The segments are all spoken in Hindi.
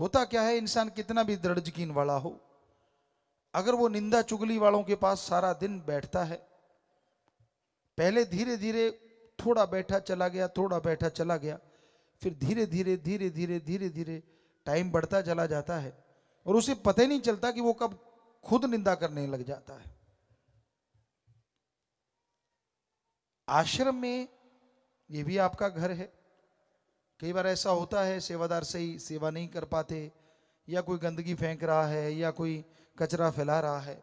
होता क्या है इंसान कितना भी दृढ़ यकीन वाला हो अगर वो निंदा चुगली वालों के पास सारा दिन बैठता है पहले धीरे धीरे थोड़ा बैठा चला गया थोड़ा बैठा चला गया फिर धीरे धीरे धीरे धीरे धीरे धीरे टाइम बढ़ता चला जाता है और उसे पता ही नहीं चलता कि वो कब खुद निंदा करने लग जाता है आश्रम में ये भी आपका घर है कई बार ऐसा होता है सेवादार सही सेवा नहीं कर पाते या कोई गंदगी फेंक रहा है या कोई कचरा फैला रहा है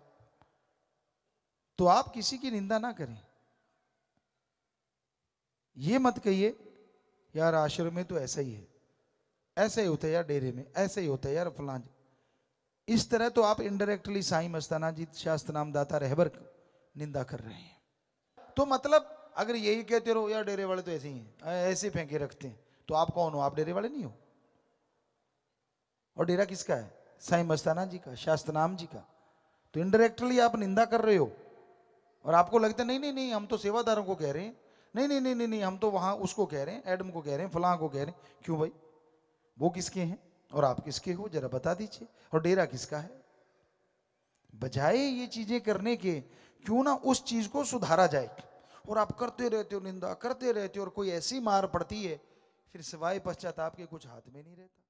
तो आप किसी की निंदा ना करें ये मत कहिए यार आश्रम में तो ऐसा ही है ऐसा ही होता है यार डेरे में ऐसा ही होता है यार फलांज इस तरह तो आप इनडायरेक्टली साई मस्ताना जी शास्त्र नाम दाता रहबर निंदा कर रहे हैं तो मतलब अगर यही कहते रहो यार डेरे वाले तो ऐसे ही हैं ऐसे फेंके रखते हैं तो आप कौन हो आप डेरे वाले नहीं हो और डेरा किसका है साई मस्ताना जी का शास्त्रनाम जी का तो इनडायरेक्टली आप निंदा कर रहे हो और आपको लगता है नहीं नहीं नहीं हम तो सेवादारों को कह रहे हैं नहीं नहीं नहीं नहीं नहीं हम तो वहां उसको कह रहे हैं एडम को कह रहे हैं फलां को कह रहे हैं क्यों भाई वो किसके हैं और आप किसके हो जरा बता दीजिए और डेरा किसका है बजाय ये चीजें करने के क्यों ना उस चीज को सुधारा जाए और आप करते रहते हो निंदा करते रहते हो और कोई ऐसी मार पड़ती है फिर सिवाय पश्चाताप के कुछ हाथ में नहीं रहता